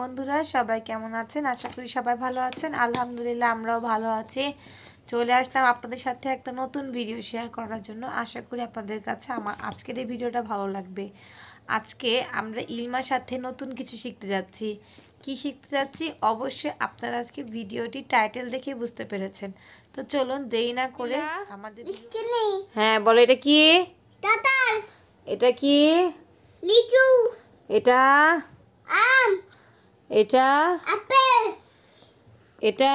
বন্ধুরা সবাই কেমন আছেন আশা করি সবাই ভালো আছেন আলহামদুলিল্লাহ আমরাও ভালো আছি চলে আসলাম আপনাদের সাথে একটা নতুন ভিডিও শেয়ার করার জন্য আশা করি আপনাদের কাছে আমার আজকের এই ভিডিওটা ভালো লাগবে আজকে আমরা ইলমার সাথে নতুন কিছু শিখতে যাচ্ছি কি শিখতে যাচ্ছি অবশ্যই আপনারা আজকে ভিডিওটি টাইটেল দেখে বুঝতে পেরেছেন তো চলুন দেরি না করে আমাদের হ্যাঁ বলো এটা কি এটা কি লিচু এটা এটা এটা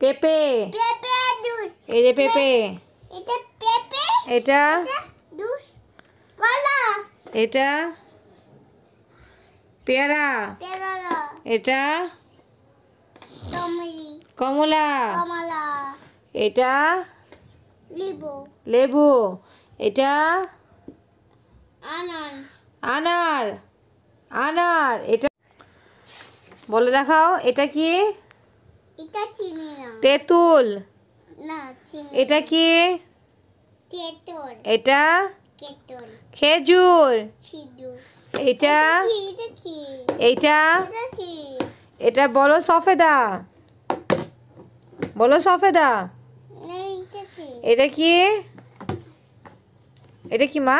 পেঁপে এই যে পেঁপে এটা এটা পেয়ারা এটা কমলা এটা লেবু এটা আনার আনার আনার এটা বলে দেখাও এটা কি এটা চিনি না তেঁতুল না চিনি এটা কি তেতুল এটা কেতুল খেজুর ছিদুর এটা এটা এটা বলো সফেদা বলো সফেদা এটা কি এটা কি মা